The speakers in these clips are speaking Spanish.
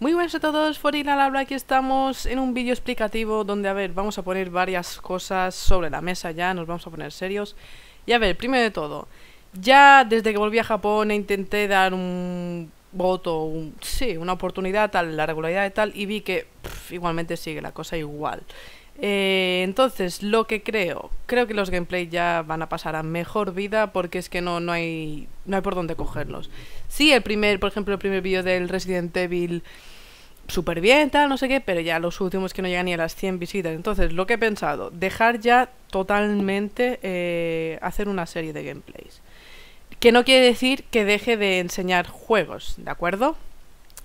Muy buenas a todos, Forina al aquí estamos en un vídeo explicativo donde, a ver, vamos a poner varias cosas sobre la mesa ya, nos vamos a poner serios. Y a ver, primero de todo, ya desde que volví a Japón e intenté dar un voto, sí, una oportunidad tal, la regularidad y tal, y vi que igualmente sigue la cosa igual. Eh, entonces, lo que creo, creo que los gameplays ya van a pasar a mejor vida porque es que no, no, hay, no hay por dónde cogerlos. Sí, el primer, por ejemplo, el primer vídeo del Resident Evil súper bien, tal, no sé qué, pero ya los últimos que no llegan ni a las 100 visitas. Entonces, lo que he pensado, dejar ya totalmente eh, hacer una serie de gameplays. Que no quiere decir que deje de enseñar juegos, ¿de acuerdo?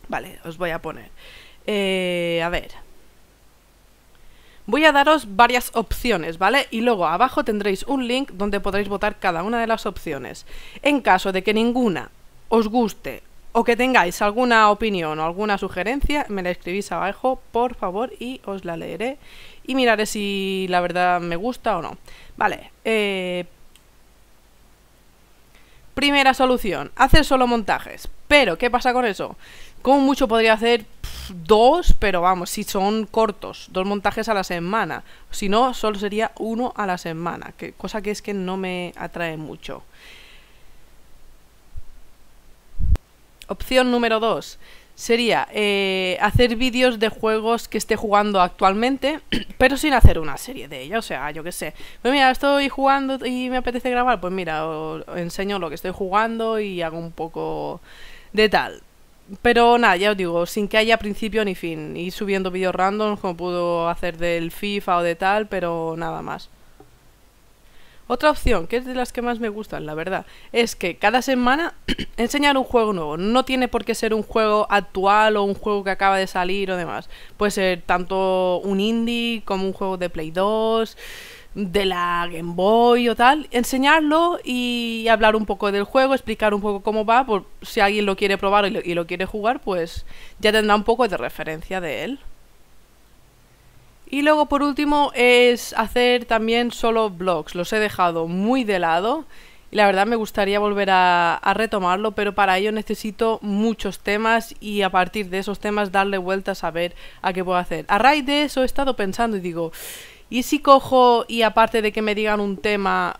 Vale, os voy a poner. Eh, a ver. Voy a daros varias opciones, ¿vale? Y luego abajo tendréis un link donde podréis votar cada una de las opciones. En caso de que ninguna os guste o que tengáis alguna opinión o alguna sugerencia, me la escribís abajo, por favor, y os la leeré y miraré si la verdad me gusta o no. Vale, eh, primera solución, hacer solo montajes. Pero, ¿qué pasa con eso? Como mucho podría hacer dos, pero vamos, si son cortos, dos montajes a la semana. Si no, solo sería uno a la semana, cosa que es que no me atrae mucho. Opción número 2 sería eh, hacer vídeos de juegos que esté jugando actualmente, pero sin hacer una serie de ellos, O sea, yo qué sé. Pues mira, estoy jugando y me apetece grabar. Pues mira, os enseño lo que estoy jugando y hago un poco de tal. Pero nada, ya os digo, sin que haya principio ni fin. Y subiendo vídeos random como puedo hacer del FIFA o de tal, pero nada más. Otra opción, que es de las que más me gustan, la verdad, es que cada semana enseñar un juego nuevo. No tiene por qué ser un juego actual o un juego que acaba de salir o demás. Puede ser tanto un indie como un juego de Play 2 de la Game Boy o tal, enseñarlo y hablar un poco del juego, explicar un poco cómo va, por si alguien lo quiere probar y y lo quiere jugar, pues ya tendrá un poco de referencia de él. Y luego por último es hacer también solo blogs. Los he dejado muy de lado y la verdad me gustaría volver a, retomarlo, pero para ello necesito muchos temas y a partir de esos temas darle vueltas a ver a qué puedo hacer. A raíz de eso he estado pensando y digo, ¿y si cojo y aparte de que me digan un tema,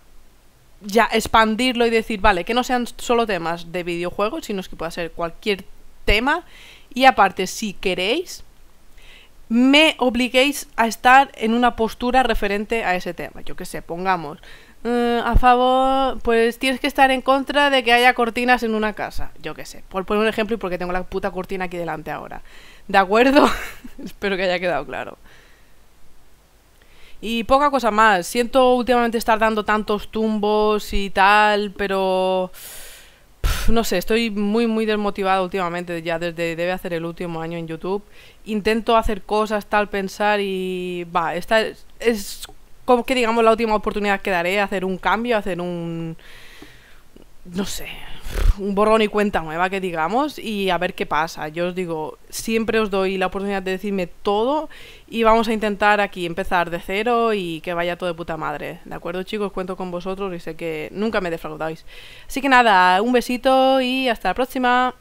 ya expandirlo y decir, vale, que no sean solo temas de videojuegos, sino que pueda ser cualquier tema y aparte si queréis me obliguéis a estar en una postura referente a ese tema. Yo qué sé, pongamos, eh, a favor, pues tienes que estar en contra de que haya cortinas en una casa. Yo qué sé, por poner un ejemplo y porque tengo la puta cortina aquí delante ahora. ¿De acuerdo? Espero que haya quedado claro. Y poca cosa más. Siento últimamente estar dando tantos tumbos y tal, pero no sé, estoy muy, muy desmotivado últimamente, ya desde debe hacer el último año en YouTube. Intento hacer cosas, tal, pensar y va, esta es, es como que digamos la última oportunidad que daré, hacer un cambio, hacer un no sé, un borrón y cuenta nueva que digamos y a ver qué pasa. Yo os digo, siempre os doy la oportunidad de decirme todo y vamos a intentar aquí empezar de cero y que vaya todo de puta madre. ¿De acuerdo chicos? Cuento con vosotros y sé que nunca me defraudáis. Así que nada, un besito y hasta la próxima.